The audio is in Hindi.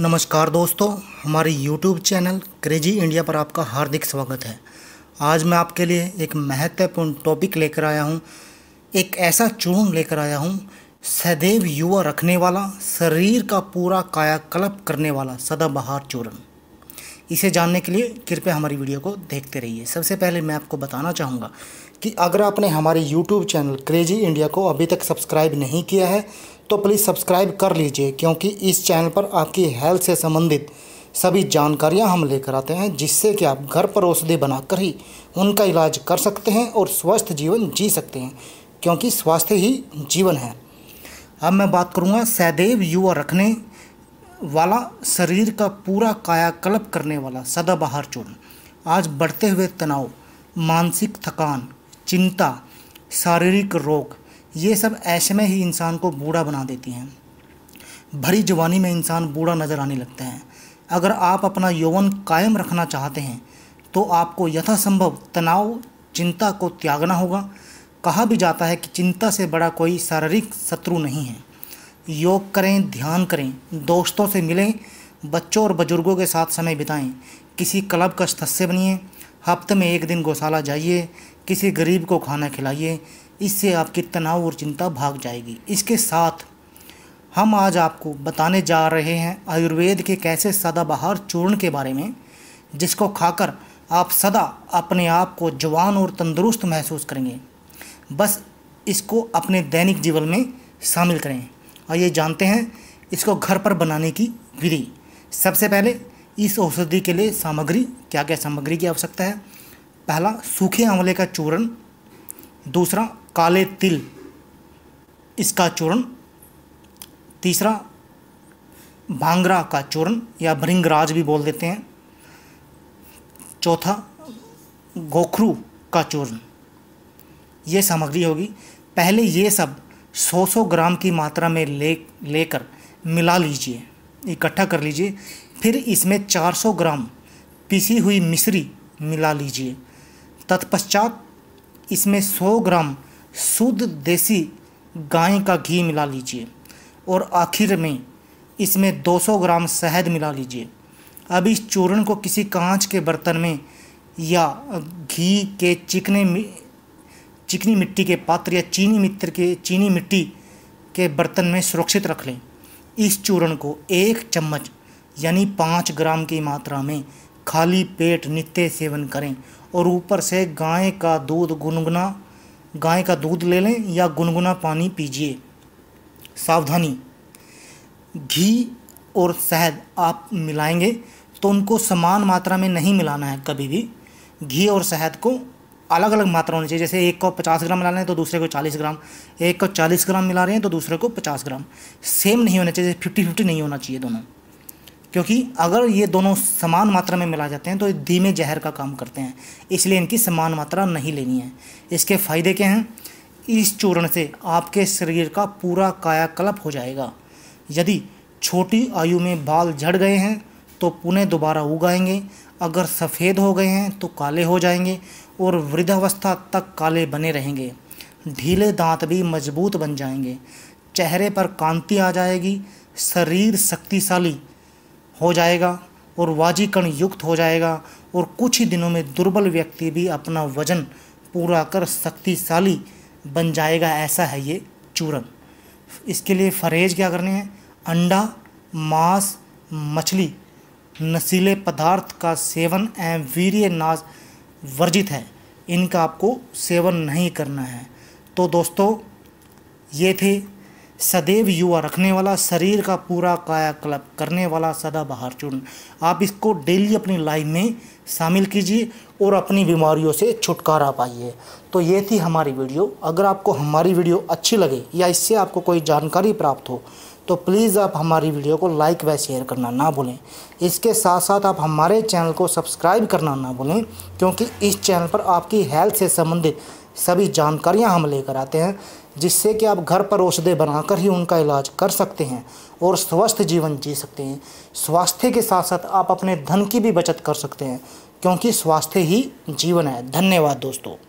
नमस्कार दोस्तों हमारे YouTube चैनल क्रेजी इंडिया पर आपका हार्दिक स्वागत है आज मैं आपके लिए एक महत्वपूर्ण टॉपिक लेकर आया हूँ एक ऐसा चूर्ण लेकर आया हूँ सदैव युवा रखने वाला शरीर का पूरा कायाकल्प करने वाला सदाबहार चूर्ण इसे जानने के लिए कृपया हमारी वीडियो को देखते रहिए सबसे पहले मैं आपको बताना चाहूँगा कि अगर आपने हमारे यूट्यूब चैनल क्रेजी इंडिया को अभी तक सब्सक्राइब नहीं किया है तो प्लीज़ सब्सक्राइब कर लीजिए क्योंकि इस चैनल पर आपकी हेल्थ से संबंधित सभी जानकारियां हम लेकर आते हैं जिससे कि आप घर पर औषधि बनाकर ही उनका इलाज कर सकते हैं और स्वस्थ जीवन जी सकते हैं क्योंकि स्वास्थ्य ही जीवन है अब मैं बात करूँगा सहदेव युवा रखने वाला शरीर का पूरा कायाकल्प करने वाला सदाबहार चूर्ण आज बढ़ते हुए तनाव मानसिक थकान चिंता शारीरिक रोग ये सब ऐसे में ही इंसान को बूढ़ा बना देती हैं भरी जवानी में इंसान बूढ़ा नज़र आने लगता है अगर आप अपना यौवन कायम रखना चाहते हैं तो आपको यथासंभव तनाव चिंता को त्यागना होगा कहा भी जाता है कि चिंता से बड़ा कोई शारीरिक शत्रु नहीं है योग करें ध्यान करें दोस्तों से मिलें बच्चों और बुजुर्गों के साथ समय बिताएं किसी क्लब का सदस्य बनिए हफ्ते में एक दिन गौशाला जाइए किसी गरीब को खाना खिलाइए इससे आपके तनाव और चिंता भाग जाएगी इसके साथ हम आज आपको बताने जा रहे हैं आयुर्वेद के कैसे सदाबहार चूर्ण के बारे में जिसको खाकर आप सदा अपने आप को जवान और तंदुरुस्त महसूस करेंगे बस इसको अपने दैनिक जीवन में शामिल करें और ये जानते हैं इसको घर पर बनाने की विधि सबसे पहले इस औषधि के लिए सामग्री क्या क्या सामग्री की आवश्यकता है पहला सूखे आंवले का चूर्ण दूसरा काले तिल इसका चूर्ण तीसरा भांगरा का चूर्ण या भृंगराज भी बोल देते हैं चौथा गोखरू का चूर्ण ये सामग्री होगी पहले ये सब 100-100 ग्राम की मात्रा में ले लेकर मिला लीजिए इकट्ठा कर लीजिए फिर इसमें 400 ग्राम पिसी हुई मिश्री मिला लीजिए तत्पश्चात इसमें 100 ग्राम शुद्ध देसी गाय का घी मिला लीजिए और आखिर में इसमें 200 ग्राम शहद मिला लीजिए अब इस चूर्ण को किसी कांच के बर्तन में या घी के चिकने चिकनी मिट्टी के पात्र या चीनी मित्र के चीनी मिट्टी के बर्तन में सुरक्षित रख लें इस चूर्ण को एक चम्मच यानी पाँच ग्राम की मात्रा में खाली पेट नित्य सेवन करें और ऊपर से गाय का दूध गुनगुना गाय का दूध ले लें या गुनगुना पानी पीजिए सावधानी घी और शहद आप मिलाएंगे तो उनको समान मात्रा में नहीं मिलाना है कभी भी घी और शहद को अलग अलग मात्रा होनी चाहिए जैसे एक को पचास ग्राम मिला रहे हैं तो दूसरे को चालीस ग्राम एक को चालीस ग्राम मिला रहे हैं तो दूसरे को पचास ग्राम सेम नहीं होना चाहिए फिफ्टी फिफ्टी नहीं होना चाहिए दोनों क्योंकि अगर ये दोनों समान मात्रा में मिला जाते हैं तो ये धीमे जहर का काम करते हैं इसलिए इनकी समान मात्रा नहीं लेनी है इसके फ़ायदे क्या हैं इस चूर्ण से आपके शरीर का पूरा कायाकल्प हो जाएगा यदि छोटी आयु में बाल झड़ गए हैं तो पुनः दोबारा उगाएंगे अगर सफ़ेद हो गए हैं तो काले हो जाएंगे और वृद्धावस्था तक काले बने रहेंगे ढीले दांत भी मजबूत बन जाएंगे चेहरे पर कांति आ जाएगी शरीर शक्तिशाली हो जाएगा और वाजीकण युक्त हो जाएगा और कुछ ही दिनों में दुर्बल व्यक्ति भी अपना वजन पूरा कर शक्तिशाली बन जाएगा ऐसा है ये चूरन इसके लिए फरहेज क्या करने हैं अंडा मांस मछली नशीले पदार्थ का सेवन एवं वीर्य नाश वर्जित है इनका आपको सेवन नहीं करना है तो दोस्तों ये थे सदैव युवा रखने वाला शरीर का पूरा कायाकल्प करने वाला सदा बाहर चूर्ण आप इसको डेली अपनी लाइफ में शामिल कीजिए और अपनी बीमारियों से छुटकारा पाइए तो ये थी हमारी वीडियो अगर आपको हमारी वीडियो अच्छी लगे या इससे आपको कोई जानकारी प्राप्त हो तो प्लीज़ आप हमारी वीडियो को लाइक व शेयर करना ना भूलें इसके साथ साथ आप हमारे चैनल को सब्सक्राइब करना ना भूलें क्योंकि इस चैनल पर आपकी हेल्थ से संबंधित सभी जानकारियाँ हम लेकर आते हैं जिससे कि आप घर पर औषधे बनाकर ही उनका इलाज कर सकते हैं और स्वस्थ जीवन जी सकते हैं स्वास्थ्य के साथ साथ आप अपने धन की भी बचत कर सकते हैं क्योंकि स्वास्थ्य ही जीवन है धन्यवाद दोस्तों